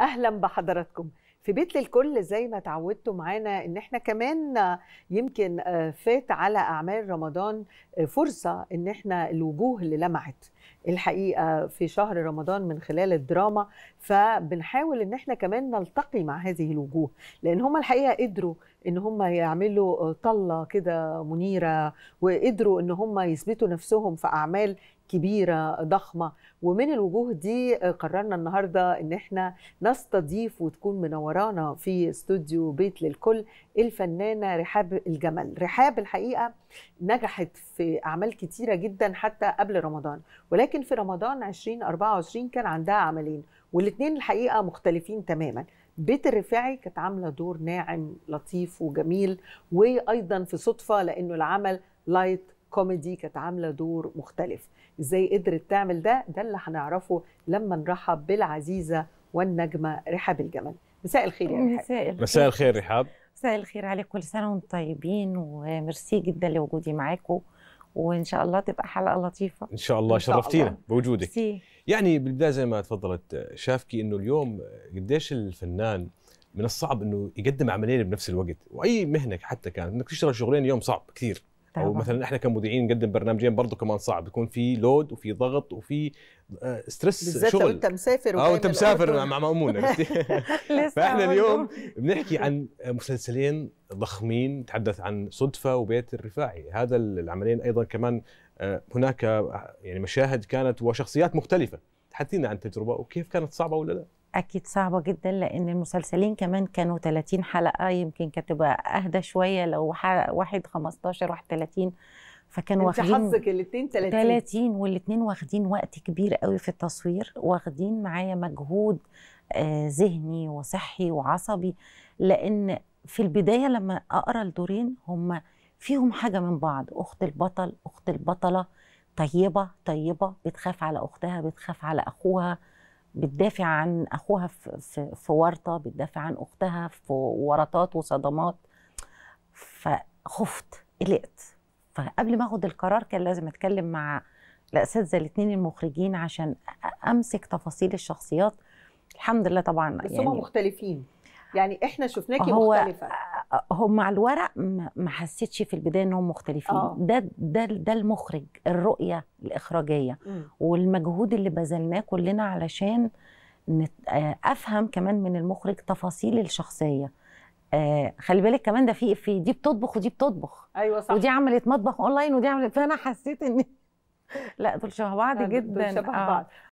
اهلا بحضراتكم في بيت للكل زي ما تعودتوا معانا ان احنا كمان يمكن آه، فات على اعمال رمضان آه، فرصه ان احنا الوجوه اللي لمعت الحقيقه في شهر رمضان من خلال الدراما فبنحاول ان احنا كمان نلتقي مع هذه الوجوه لان هم الحقيقه قدروا ان هم يعملوا آه، طله كده منيره وقدروا ان هم يثبتوا نفسهم في اعمال كبيره ضخمه ومن الوجوه دي آه، قررنا النهارده ان احنا نستضيف وتكون منورانا في استوديو بيت للكل الفنانه رحاب الجمل رحاب الحقيقه نجحت في اعمال كتيره جدا حتى قبل رمضان ولكن في رمضان 2024 كان عندها عملين والاثنين الحقيقه مختلفين تماما بيت الرفاعي كانت عامله دور ناعم لطيف وجميل وايضا في صدفه لانه العمل لايت كوميدي كانت عامله دور مختلف ازاي قدرت تعمل ده ده اللي هنعرفه لما نرحب بالعزيزه والنجمه رحاب الجمل مساء الخير يا رحاب مساء الخير مساء الخير رحاب مساء الخير عليك كل سنه وانتم طيبين وميرسي جدا لوجودي معاكم وان شاء الله تبقى حلقه لطيفه ان شاء الله شرفتينا بوجودك سي. يعني بالبدايه زي ما تفضلت شافكي انه اليوم قديش الفنان من الصعب انه يقدم عملين بنفس الوقت واي مهنه حتى كانت انك تشتغل شغلين اليوم صعب كثير طبعا. او مثلا احنا كمذيعين نقدم برنامجين برضه كمان صعب يكون في لود وفي ضغط وفي ستريس آه، بالذات انت مسافر اه وانت مسافر مع مأمونة فاحنا اليوم بنحكي عن مسلسلين ضخمين نتحدث عن صدفة وبيت الرفاعي هذا العملين ايضا كمان آه، هناك آه، يعني مشاهد كانت وشخصيات مختلفة تحدثينا عن التجربة وكيف كانت صعبة ولا لا اكيد صعبه جدا لان المسلسلين كمان كانوا 30 حلقه يمكن كانت تبقى اهدى شويه لو واحد 15 واحد 30 فكانوا واخدين حظك الاثنين 30 30 والاثنين واخدين وقت كبير قوي في التصوير واخدين معايا مجهود آه ذهني وصحي وعصبي لان في البدايه لما اقرا الدورين هم فيهم حاجه من بعض اخت البطل اخت البطله طيبه طيبه بتخاف على اختها بتخاف على اخوها بتدافع عن اخوها في, في ورطه بتدافع عن اختها في ورطات وصدمات فخفت قلقت فقبل ما اخد القرار كان لازم اتكلم مع الاساتذه الاثنين المخرجين عشان امسك تفاصيل الشخصيات الحمد لله طبعا بس يعني هم مختلفين يعني احنا شفناكي مختلفه آه، آه، هم مع الورق ما حسيتش في البدايه انهم مختلفين آه. ده ده ده المخرج الرؤيه الاخراجيه م. والمجهود اللي بذلناه كلنا علشان افهم كمان من المخرج تفاصيل الشخصيه آه خلي بالك كمان ده في في دي بتطبخ ودي بتطبخ ايوه صح ودي عملت مطبخ اونلاين ودي عملت فانا حسيت ان لا دول شبه بعض جدا دول شبه آه. بعض